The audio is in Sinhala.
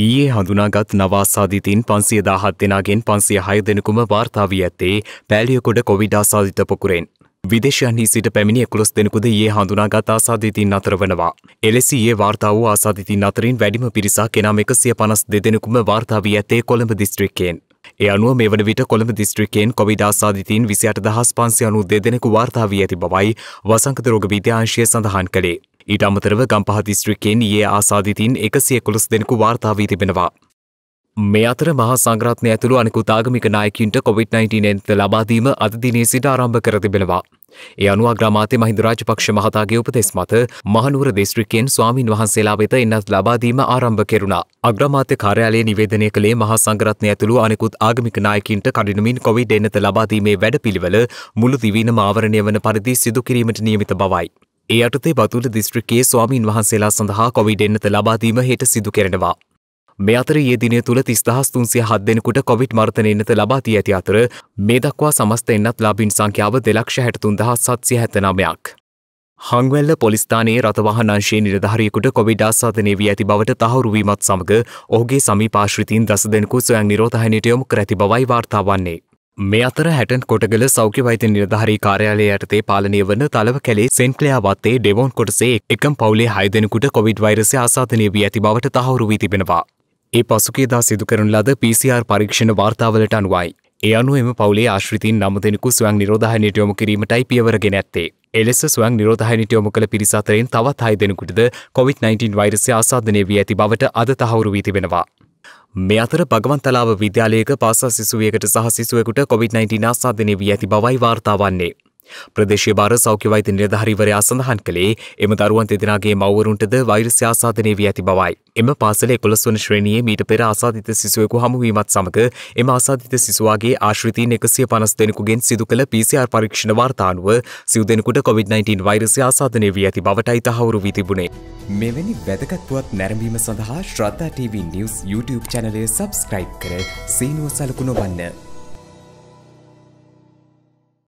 ඊයේ හඳුනාගත් නවාසාධිතින් පන්සිය දාහත් දෙනාගෙන් පන්සිය හය දෙනකුම වාර්තාාවී ඇත්තේ පෑලියකොඩ කොවිඩා සාධිත පොකුරෙන්. විදේශයන්හි සිට පැමිණි එකුළොස් දෙනෙකුද ඒ හඳුනාගත් ආසාධිතින් අතර වනවා. එලෙසි ඒ වාර්තා වූ ආසාධිතින් අතරින් වැඩිම පිරිසක් එනම් එකසිය පනස් දෙදෙනෙකුම වාර්තාාවී ඇත්තේ කොළඹ දිස්ත්‍රික්කයෙන්. ඒ අනුව මේ වන විට කොළඹ දිස්ත්‍රික්කයෙන් කොවිඩ ආසාධිතින් විසියට දහස් පන්සි අනු දෙදෙනෙකු වාර්තාාවී ඇති බවයි වසංකත රෝග විද්‍යාංශය සඳහන් කළේ. ඊට අමතරව ගම්පහ දිස්ත්‍රික්කයෙන් ඒ ආසාධිතීන් එකසිය කොළොස් දෙනෙකු වාර්තාාවී තිබෙනවා. මේ අතර මහා සංග්‍රාත්නය ඇතුළු අනිකුත් ආගමික නායකින්ට කොවිD-19 එන්ත ලබාදීම අදදිනේ සිට ආරම්භ කර තිබෙනවා. ඒ අනුව අග්‍රාමාත්‍ය මහින්ද රාජපක්ෂ මහතාගේ උපදෙස් මත මහනුවර දිස්ත්‍රික්කයෙන් ස්වාමින් වහන්සේලා වෙත එන්නත් ලබාදීම ආරම්භ කෙරුණා. අග්‍රාමාත්‍ය කාර්යාලයේ නිවේදනය කළේ මහා සංග්‍රාත්නය ඇතුළු අනිකුත් ආගමික නායකින්ට කඩිනුමින් කොවිඩ් එන්නත ලබාදීමේ වැඩපිළිවෙල මුළු දිවිනම ආවරණය වන පරිදි සිදු කිරීමට නියමිත බවයි. ඒ අටතේ බතුල දිස්ත්‍රිකයේ ස්වාමීන් වහන්සේලා සඳහා කොවිඩ් එන්නත ලබාදීම හෙට සිදු කරනවා. මේ අතර ඒ දිනය තුළ තිස්දහස් තුන්සිය හත් දෙනෙකුට කොවිඩ් මර්තන එන්නත ලබා දී ඇති අතර මේ දක්වා සමස්ත එන්නත් ලාබින් සංඛ්‍යාව දෙලක්ෂ හැටතුන් දහස් සත්සිය හැතනමයක්. හංවැල්ල පොලිස්ථානයේ රතවාහනංශයේ නිරධාරියෙකුට කොවිඩ් ආසාධනය වී ඇති බවට තහවුරුවීමත් සමඟ ඔහුගේ සමීපාශ්‍රිතීන් දස දෙනෙකු සොයන් නිරෝධහනයට යොමු කර ඇති බවයි වාර්තා වන්නේ. මේ අතර හැටන් කොටගල සෞඛ්‍ය වෛත නිර්ධාරී කාර්යාලය යටතේ පාලනය වන තලව කැලේ සෙන්ක්ලයා වත්තේ ඩෙවෝන් කොටසේ එකම් පවුලේ හයදෙනකුට කොවිඩ් වෛරසය ආසාධනය වී ඇති බවට තහවුරු වී තිබෙනවා. ඒ පසුකේදා සිදුකරන ලද PCR පරීක්ෂණ වාර්තාවලට අනුවයි. ඒ අනුව එම පවුලේ ආශ්‍රිතින් නම දෙෙනෙකු ස්වයන් නිරෝධහනයට යොමු කිරීමටයි පියවරගෙන ඇත්තේ. එලෙස ස්වයන් නිරෝධහනයට යොමු කළ පිරිසතරෙන් තවත් හය දෙෙනකුටද කොවිD-19 වෛරසය ආසාධනය වී ඇති බවට අද තහවුරු වී තිබෙනවා. මේ අතර භගවන්තලාව විද්‍යාලයක පාසල් සිසුවියකට සහ සිසුවෙකුට කොවිD-19 ආසාදනය වී ඇති බවයි වාර්තා වන්නේ. ප්‍රදේශය භාර සෞඛ්‍ය වෛද්‍ය නිලධාරීවරයා සඳහන් කළේ එම දරුවන් දෙදෙනාගේ මව්වරුන්ටද වෛරසය ආසාදනය වී ඇති බවයි. එම පාසල 11 වන ශ්‍රේණියේ මීට පෙර ආසාදිත සිසුවෙකු හමුවීමත් සමග එම ආසාදිත සිසුවාගේ ආශ්‍රිතීන් 150 දෙනෙකුගෙන් සිදු කළ PCR පරීක්ෂණ වාර්තානුව සිව් දෙනෙකුට COVID-19 වෛරසය ආසාදනය වී ඇති බවටයි තහවුරු වී තිබුණේ. මෙවැනි වැදගත්වත් නැරඹීම සඳහා ශ්‍රද්ධා TV නිවස් YouTube චැනලය සබස්ක්‍රයිබ් කර සීනුව සලකුණ වන්න.